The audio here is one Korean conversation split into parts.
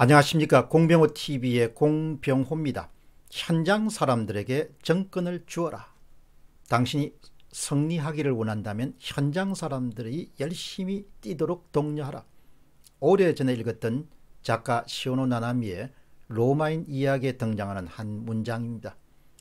안녕하십니까 공병호TV의 공병호입니다. 현장 사람들에게 정권을 주어라. 당신이 승리하기를 원한다면 현장 사람들이 열심히 뛰도록 독려하라. 오래전에 읽었던 작가 시오노 나나미의 로마인 이야기에 등장하는 한 문장입니다.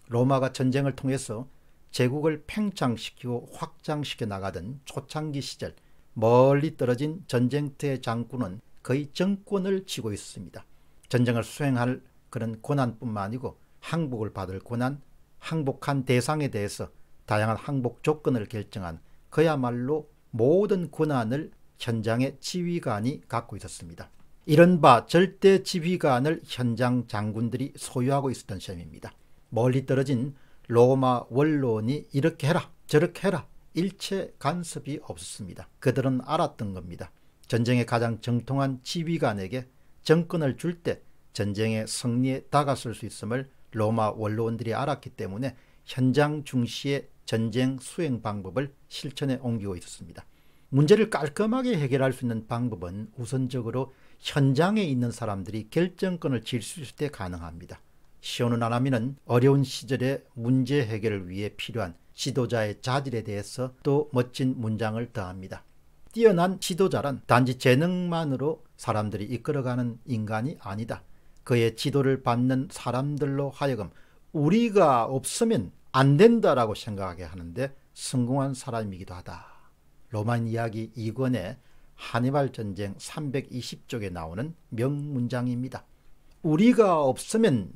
로마가 전쟁을 통해서 제국을 팽창시키고 확장시켜 나가던 초창기 시절 멀리 떨어진 전쟁터의 장군은 거의 정권을 쥐고 있습니다. 전쟁을 수행할 그런 권한뿐만 아니고 항복을 받을 권한, 항복한 대상에 대해서 다양한 항복 조건을 결정한 그야말로 모든 권한을 현장의 지휘관이 갖고 있었습니다. 이른바 절대 지휘관을 현장 장군들이 소유하고 있었던 셈입니다. 멀리 떨어진 로마 원론이 이렇게 해라 저렇게 해라 일체 간섭이 없었습니다. 그들은 알았던 겁니다. 전쟁의 가장 정통한 지휘관에게 정권을 줄 때 전쟁의 승리에 다가설 수 있음을 로마 원로원들이 알았기 때문에 현장 중시의 전쟁 수행 방법을 실천에 옮기고 있었습니다. 문제를 깔끔하게 해결할 수 있는 방법은 우선적으로 현장에 있는 사람들이 결정권을 질 수 있을 때 가능합니다. 시오는 나나미는 어려운 시절에 문제 해결을 위해 필요한 지도자의 자질에 대해서 또 멋진 문장을 더합니다. 뛰어난 지도자란 단지 재능만으로 사람들이 이끌어가는 인간이 아니다. 그의 지도를 받는 사람들로 하여금 우리가 없으면 안 된다라고 생각하게 하는데 성공한 사람이기도 하다. 로만 이야기 2권의 하니발 전쟁 320쪽에 나오는 명문장입니다. 우리가 없으면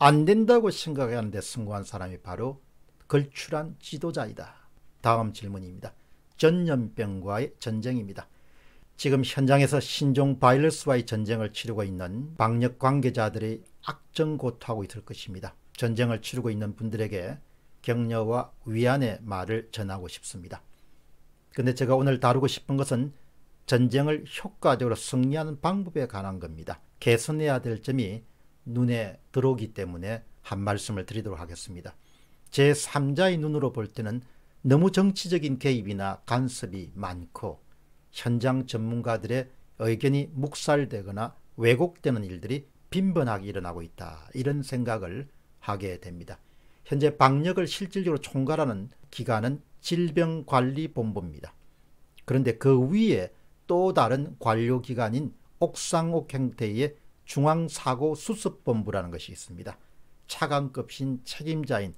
안 된다고 생각하는데 성공한 사람이 바로 걸출한 지도자이다. 다음 질문입니다. 전염병과의 전쟁입니다. 지금 현장에서 신종 바이러스와의 전쟁을 치르고 있는 방역 관계자들이 악정고투하고 있을 것입니다. 전쟁을 치르고 있는 분들에게 격려와 위안의 말을 전하고 싶습니다. 근데 제가 오늘 다루고 싶은 것은 전쟁을 효과적으로 승리하는 방법에 관한 겁니다. 개선해야 될 점이 눈에 들어오기 때문에 한 말씀을 드리도록 하겠습니다. 제3자의 눈으로 볼 때는 너무 정치적인 개입이나 간섭이 많고 현장 전문가들의 의견이 묵살되거나 왜곡되는 일들이 빈번하게 일어나고 있다. 이런 생각을 하게 됩니다. 현재 방역을 실질적으로 총괄하는 기관은 질병관리본부입니다. 그런데 그 위에 또 다른 관료기관인 옥상옥 행태의 중앙사고수습본부라는 것이 있습니다. 차관급신 책임자인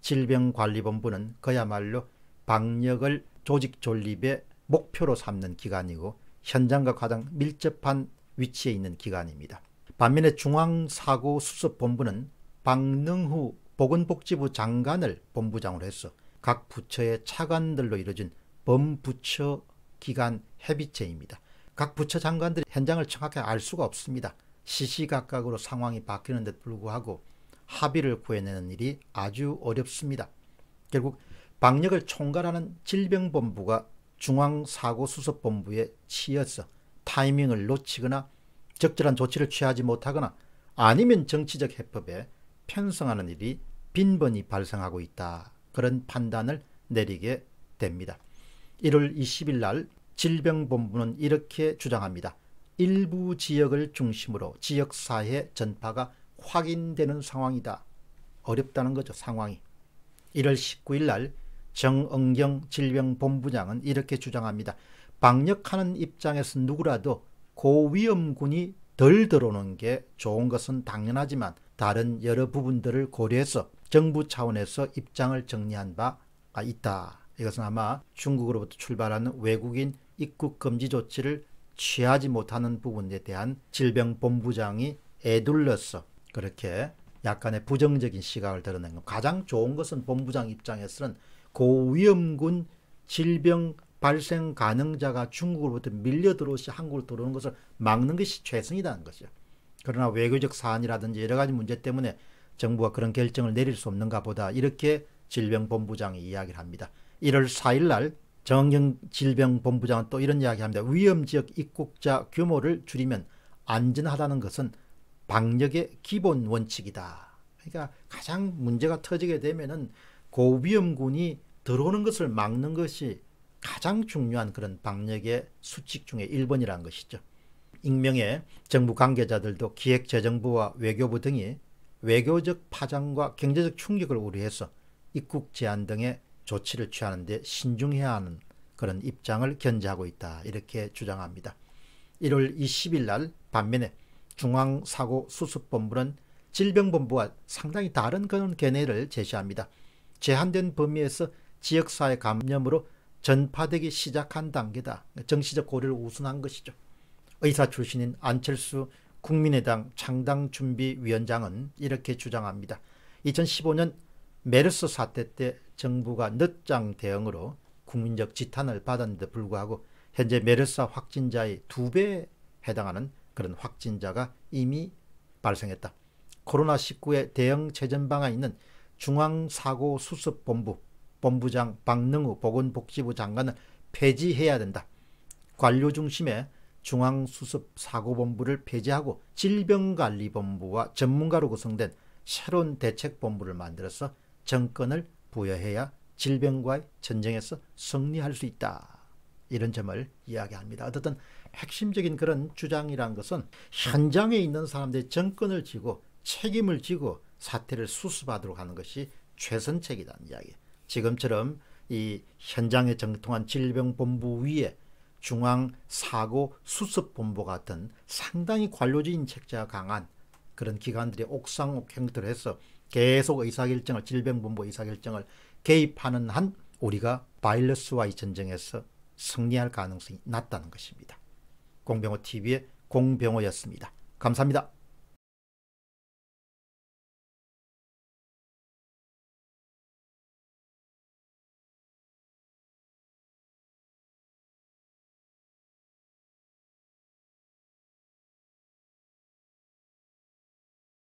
질병관리본부는 그야말로 방역을 조직 존립의 목표로 삼는 기관이고 현장과 가장 밀접한 위치에 있는 기관입니다. 반면에 중앙사고수습본부는 박능후 보건복지부 장관을 본부장으로 해서 각 부처의 차관들로 이루어진 범부처 기관 해비체입니다. 각 부처 장관들이 현장을 정확히 알 수가 없습니다. 시시각각으로 상황이 바뀌는 데 불구하고 합의를 구해내는 일이 아주 어렵습니다. 결국 방역을 총괄하는 질병본부가 중앙사고수습본부에 치여서 타이밍을 놓치거나 적절한 조치를 취하지 못하거나 아니면 정치적 해법에 편성하는 일이 빈번히 발생하고 있다. 그런 판단을 내리게 됩니다. 1월 20일 날 질병본부는 이렇게 주장합니다. 일부 지역을 중심으로 지역사회 전파가 확인되는 상황이다. 어렵다는 거죠. 상황이. 1월 19일 날 정은경 질병본부장은 이렇게 주장합니다. 방역하는 입장에서 누구라도 고위험군이 덜 들어오는 게 좋은 것은 당연하지만 다른 여러 부분들을 고려해서 정부 차원에서 입장을 정리한 바가 있다. 이것은 아마 중국으로부터 출발하는 외국인 입국 금지 조치를 취하지 못하는 부분에 대한 질병본부장이 애둘러서 그렇게 약간의 부정적인 시각을 드러낸 것. 가장 좋은 것은 본부장 입장에서는 고위험군 질병 발생 가능자가 중국으로부터 밀려 들어오시 한국으로 들어오는 것을 막는 것이 최선이라는 것이죠. 그러나 외교적 사안이라든지 여러 가지 문제 때문에 정부가 그런 결정을 내릴 수 없는가 보다 이렇게 질병본부장이 이야기를 합니다. 1월 4일 날 정경 질병본부장은 또 이런 이야기합니다. 위험지역 입국자 규모를 줄이면 안전하다는 것은 방역의 기본 원칙이다. 그러니까 가장 문제가 터지게 되면은 고위험군이 그 들어오는 것을 막는 것이 가장 중요한 그런 방역의 수칙 중에 1번이라는 것이죠. 익명의 정부 관계자들도 기획재정부와 외교부 등이 외교적 파장과 경제적 충격을 우려해서 입국 제한 등의 조치를 취하는 데 신중해야 하는 그런 입장을 견지하고 있다 이렇게 주장합니다. 1월 20일 날 반면에 중앙사고수습본부는 질병본부와 상당히 다른 그런 견해를 제시합니다. 제한된 범위에서 지역사회 감염으로 전파되기 시작한 단계다. 정치적 고려를 우선한 것이죠. 의사 출신인 안철수 국민의당 창당준비위원장은 이렇게 주장합니다. 2015년 메르스 사태 때 정부가 늦장 대응으로 국민적 지탄을 받았는데 불구하고 현재 메르스 확진자의 두 배에 해당하는 그런 확진자가 이미 발생했다. 코로나19의 대응 재전 방안 있는 중앙사고수습본부 본부장 박능우 보건복지부 장관을 폐지해야 된다. 관료 중심의 중앙수습사고본부를 폐지하고 질병관리본부와 전문가로 구성된 새로운 대책본부를 만들어서 정권을 부여해야 질병과의 전쟁에서 승리할 수 있다. 이런 점을 이야기합니다. 어쨌든 핵심적인 그런 주장이란 것은 현장에 있는 사람들이 정권을 쥐고 책임을 지고 사태를 수습하도록 하는 것이 최선책이라는 이야기. 지금처럼 이 현장에 정통한 질병본부 위에 중앙사고수습본부 같은 상당히 관료적인 책자가 강한 그런 기관들이 옥상옥 행태를 해서 계속 의사결정을 질병본부 의사결정을 개입하는 한 우리가 바이러스와의 전쟁에서 승리할 가능성이 낮다는 것입니다. 공병호TV의 공병호였습니다. 감사합니다.